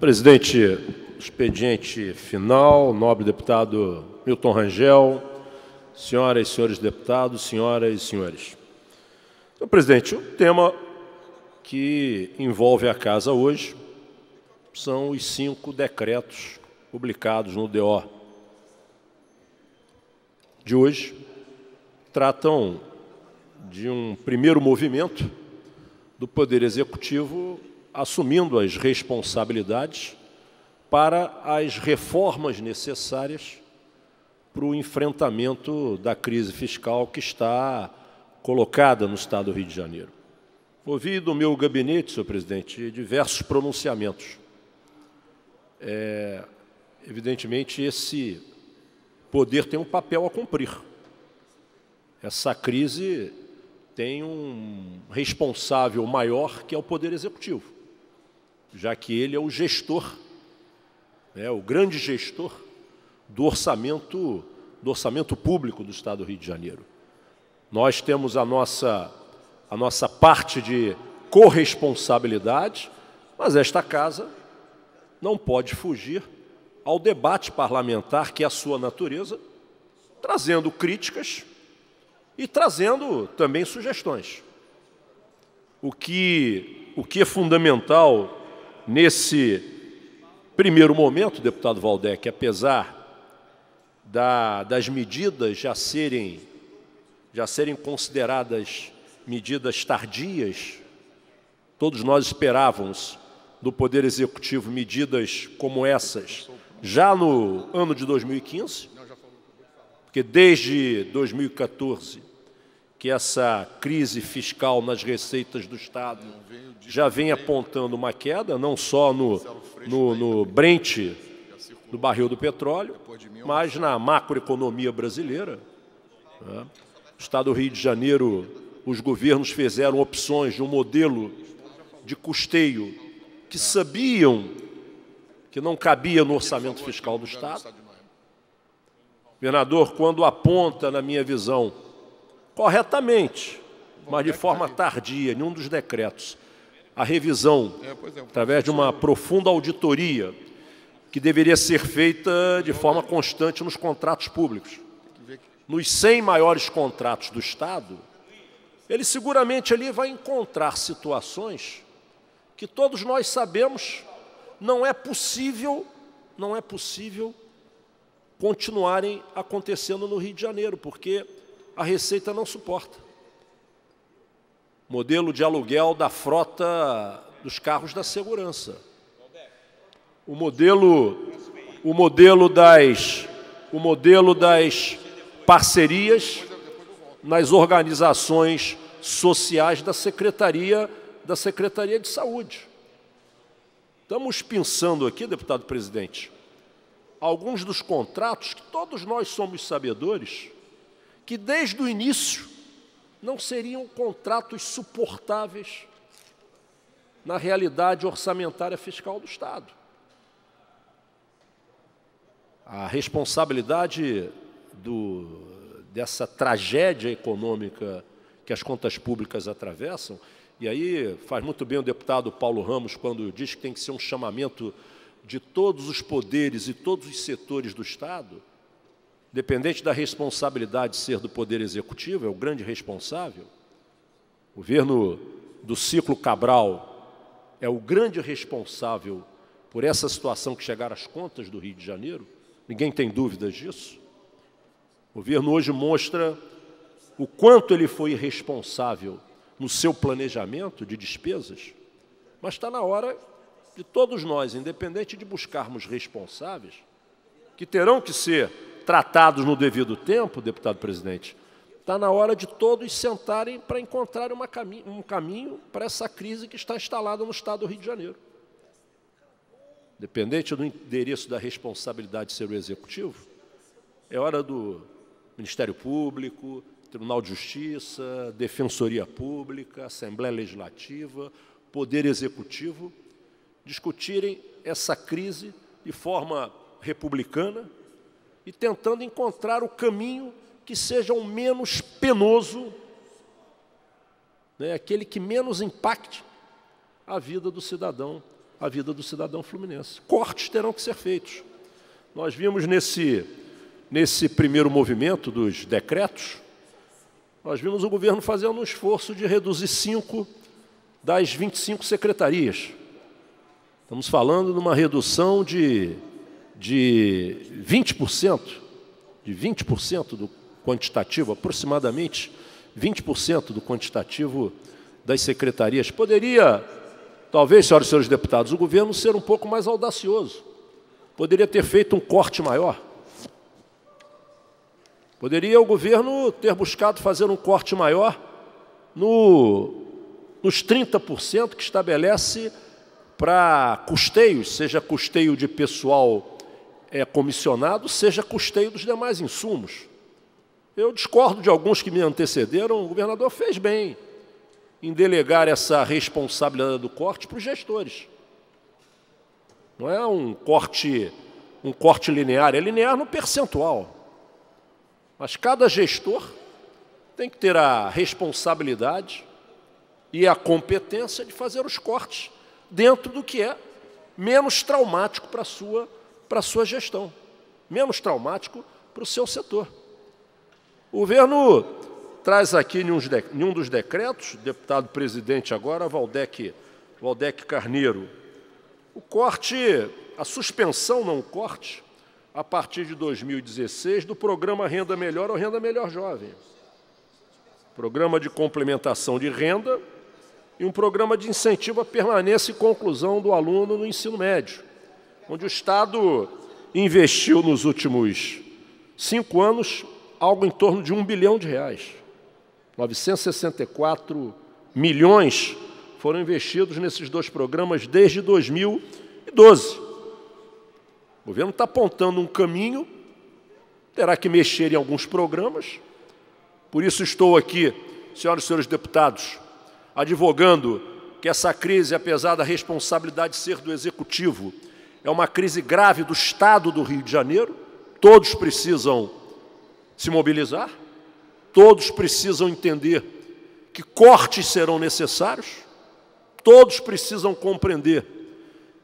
Presidente, expediente final, nobre deputado Milton Rangel, senhoras e senhores deputados, senhoras e senhores. Então, presidente, o tema que envolve a casa hoje são os cinco decretos publicados no DO de hoje, tratam de um primeiro movimento do Poder Executivo assumindo as responsabilidades para as reformas necessárias para o enfrentamento da crise fiscal que está colocada no Estado do Rio de Janeiro. Ouvi do meu gabinete, senhor presidente, diversos pronunciamentos. É, evidentemente, esse poder tem um papel a cumprir. Essa crise tem um responsável maior que é o Poder Executivo já que ele é o gestor, né, o grande gestor do orçamento, do orçamento público do Estado do Rio de Janeiro. Nós temos a nossa, a nossa parte de corresponsabilidade, mas esta casa não pode fugir ao debate parlamentar, que é a sua natureza, trazendo críticas e trazendo também sugestões. O que, o que é fundamental Nesse primeiro momento, deputado Valdec, apesar da, das medidas já serem, já serem consideradas medidas tardias, todos nós esperávamos do Poder Executivo medidas como essas já no ano de 2015, porque desde 2014 que essa crise fiscal nas receitas do Estado já vem apontando uma queda, não só no, é no, no Brent do barril do petróleo, mas na macroeconomia brasileira. Né? O Estado do Rio de Janeiro, os governos fizeram opções de um modelo de custeio que tá. sabiam que não cabia no orçamento fiscal do Estado. Governador, quando aponta, na minha visão, corretamente, mas de forma tardia, em um dos decretos. A revisão, é, é, através de uma profunda auditoria, que deveria ser feita de forma constante nos contratos públicos. Nos 100 maiores contratos do Estado, ele seguramente ali vai encontrar situações que todos nós sabemos não é possível, não é possível continuarem acontecendo no Rio de Janeiro, porque a Receita não suporta. Modelo de aluguel da frota dos carros da segurança. O modelo, o modelo das, o modelo das parcerias nas organizações sociais da Secretaria da Secretaria de Saúde. Estamos pensando aqui, deputado presidente, alguns dos contratos que todos nós somos sabedores que desde o início não seriam contratos suportáveis na realidade orçamentária fiscal do Estado. A responsabilidade do, dessa tragédia econômica que as contas públicas atravessam, e aí faz muito bem o deputado Paulo Ramos quando diz que tem que ser um chamamento de todos os poderes e todos os setores do Estado Independente da responsabilidade ser do Poder Executivo, é o grande responsável. O governo do ciclo Cabral é o grande responsável por essa situação que chegar às contas do Rio de Janeiro, ninguém tem dúvidas disso. O governo hoje mostra o quanto ele foi irresponsável no seu planejamento de despesas, mas está na hora de todos nós, independente de buscarmos responsáveis, que terão que ser tratados no devido tempo, deputado presidente, está na hora de todos sentarem para encontrar cami um caminho para essa crise que está instalada no Estado do Rio de Janeiro. Dependente do endereço da responsabilidade ser o executivo, é hora do Ministério Público, Tribunal de Justiça, Defensoria Pública, Assembleia Legislativa, Poder Executivo discutirem essa crise de forma republicana, e tentando encontrar o caminho que seja o menos penoso, né, aquele que menos impacte a vida do cidadão, a vida do cidadão fluminense. Cortes terão que ser feitos. Nós vimos nesse, nesse primeiro movimento dos decretos, nós vimos o governo fazendo um esforço de reduzir cinco das 25 secretarias. Estamos falando de uma redução de de 20%, de 20% do quantitativo, aproximadamente 20% do quantitativo das secretarias. Poderia, talvez, senhoras e senhores deputados, o governo ser um pouco mais audacioso. Poderia ter feito um corte maior. Poderia o governo ter buscado fazer um corte maior no, nos 30% que estabelece para custeios, seja custeio de pessoal é comissionado seja custeio dos demais insumos. Eu discordo de alguns que me antecederam, o governador fez bem em delegar essa responsabilidade do corte para os gestores. Não é um corte, um corte linear, é linear no percentual. Mas cada gestor tem que ter a responsabilidade e a competência de fazer os cortes dentro do que é menos traumático para a sua para a sua gestão, menos traumático para o seu setor. O governo traz aqui em, um dos decretos, deputado presidente agora, Valdec, Valdec Carneiro, o corte, a suspensão, não o corte, a partir de 2016, do programa Renda Melhor ou Renda Melhor Jovem. Programa de complementação de renda e um programa de incentivo à permanência e conclusão do aluno no ensino médio onde o Estado investiu nos últimos cinco anos algo em torno de um bilhão de reais. 964 milhões foram investidos nesses dois programas desde 2012. O governo está apontando um caminho, terá que mexer em alguns programas. Por isso estou aqui, senhoras e senhores deputados, advogando que essa crise, apesar da responsabilidade ser do executivo, é uma crise grave do Estado do Rio de Janeiro, todos precisam se mobilizar, todos precisam entender que cortes serão necessários, todos precisam compreender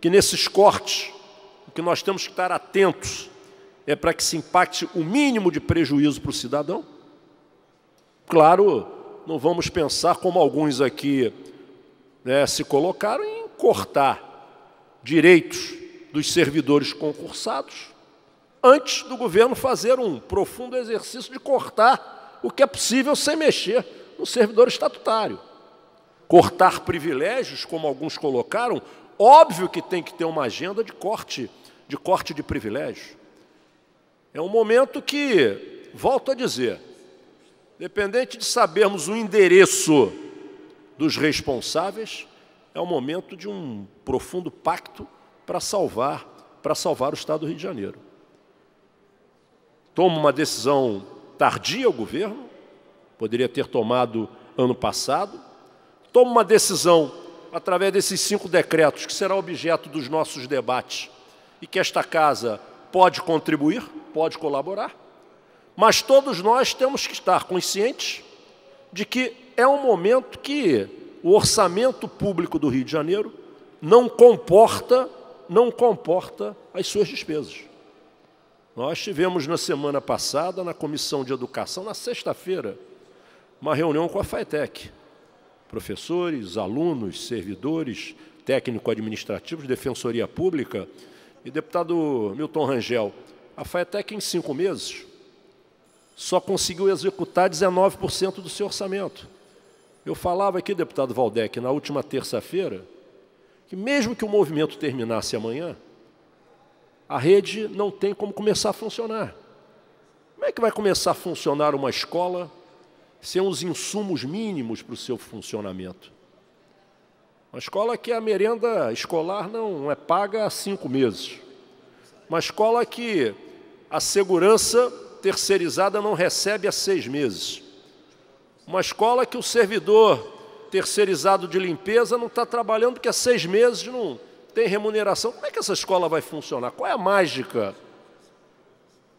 que nesses cortes o que nós temos que estar atentos é para que se impacte o mínimo de prejuízo para o cidadão. Claro, não vamos pensar como alguns aqui né, se colocaram em cortar direitos dos servidores concursados, antes do governo fazer um profundo exercício de cortar o que é possível sem mexer no servidor estatutário. Cortar privilégios, como alguns colocaram, óbvio que tem que ter uma agenda de corte, de corte de privilégios. É um momento que, volto a dizer, dependente de sabermos o endereço dos responsáveis, é um momento de um profundo pacto para salvar, para salvar o Estado do Rio de Janeiro. Toma uma decisão tardia o governo, poderia ter tomado ano passado, toma uma decisão através desses cinco decretos que será objeto dos nossos debates e que esta casa pode contribuir, pode colaborar, mas todos nós temos que estar conscientes de que é um momento que o orçamento público do Rio de Janeiro não comporta não comporta as suas despesas. Nós tivemos na semana passada, na Comissão de Educação, na sexta-feira, uma reunião com a FATEC. Professores, alunos, servidores, técnico-administrativos, defensoria pública e deputado Milton Rangel. A FATEC, em cinco meses, só conseguiu executar 19% do seu orçamento. Eu falava aqui, deputado Valdec, na última terça-feira, que mesmo que o movimento terminasse amanhã, a rede não tem como começar a funcionar. Como é que vai começar a funcionar uma escola sem os insumos mínimos para o seu funcionamento? Uma escola que a merenda escolar não é paga há cinco meses. Uma escola que a segurança terceirizada não recebe há seis meses. Uma escola que o servidor terceirizado de limpeza não está trabalhando porque há seis meses não tem remuneração. Como é que essa escola vai funcionar? Qual é a mágica?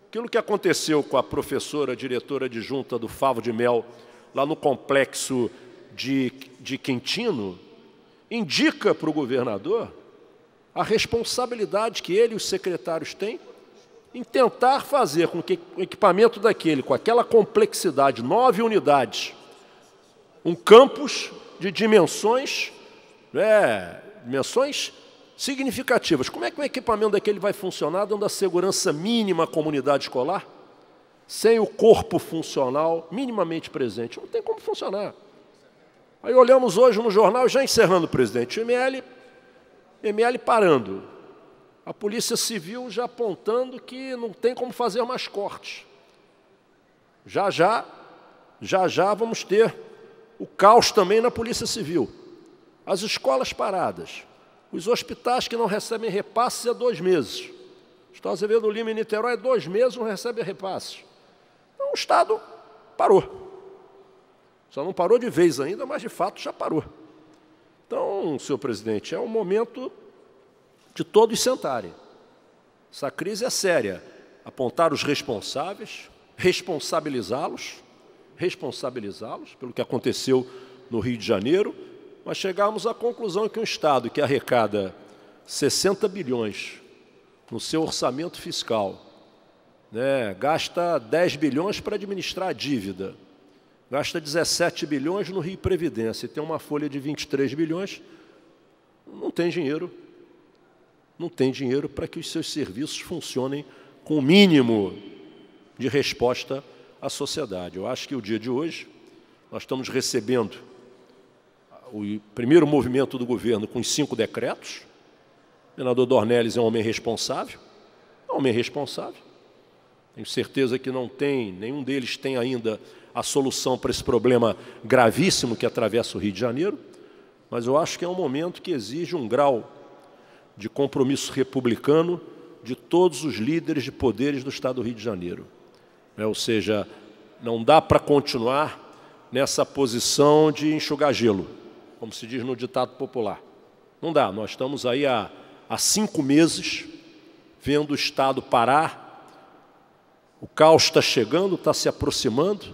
Aquilo que aconteceu com a professora, diretora adjunta do Favo de Mel, lá no complexo de, de Quintino, indica para o governador a responsabilidade que ele e os secretários têm em tentar fazer com que o equipamento daquele, com aquela complexidade, nove unidades, um campus de dimensões, né, dimensões significativas. Como é que o equipamento daquele vai funcionar dando a segurança mínima à comunidade escolar? Sem o corpo funcional minimamente presente. Não tem como funcionar. Aí olhamos hoje no jornal, já encerrando o presidente, ML, ML parando. A Polícia Civil já apontando que não tem como fazer mais cortes. Já já, já já vamos ter o caos também na Polícia Civil, as escolas paradas, os hospitais que não recebem repasses há dois meses. Estou a Azevedo do Lima e Niterói, dois meses não recebe repasses. Então o Estado parou. Só não parou de vez ainda, mas de fato já parou. Então, senhor presidente, é um momento de todos sentarem. Essa crise é séria. Apontar os responsáveis, responsabilizá-los responsabilizá-los pelo que aconteceu no Rio de Janeiro, mas chegarmos à conclusão que um Estado que arrecada 60 bilhões no seu orçamento fiscal, né, gasta 10 bilhões para administrar a dívida, gasta 17 bilhões no Rio Previdência e tem uma folha de 23 bilhões, não tem dinheiro. Não tem dinheiro para que os seus serviços funcionem com o mínimo de resposta a sociedade. Eu acho que o dia de hoje, nós estamos recebendo o primeiro movimento do governo com os cinco decretos. O senador Dornelles é um homem responsável, é um homem responsável. Tenho certeza que não tem, nenhum deles tem ainda a solução para esse problema gravíssimo que atravessa o Rio de Janeiro, mas eu acho que é um momento que exige um grau de compromisso republicano de todos os líderes de poderes do Estado do Rio de Janeiro. Né? Ou seja, não dá para continuar nessa posição de enxugar gelo, como se diz no ditado popular. Não dá, nós estamos aí há, há cinco meses vendo o Estado parar, o caos está chegando, está se aproximando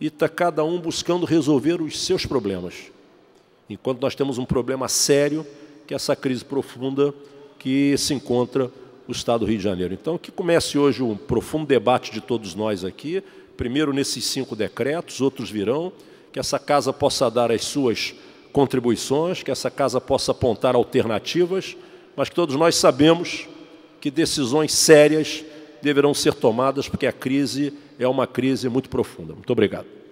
e está cada um buscando resolver os seus problemas. Enquanto nós temos um problema sério, que é essa crise profunda que se encontra o Estado do Rio de Janeiro. Então, que comece hoje um profundo debate de todos nós aqui, primeiro nesses cinco decretos, outros virão, que essa casa possa dar as suas contribuições, que essa casa possa apontar alternativas, mas que todos nós sabemos que decisões sérias deverão ser tomadas, porque a crise é uma crise muito profunda. Muito obrigado.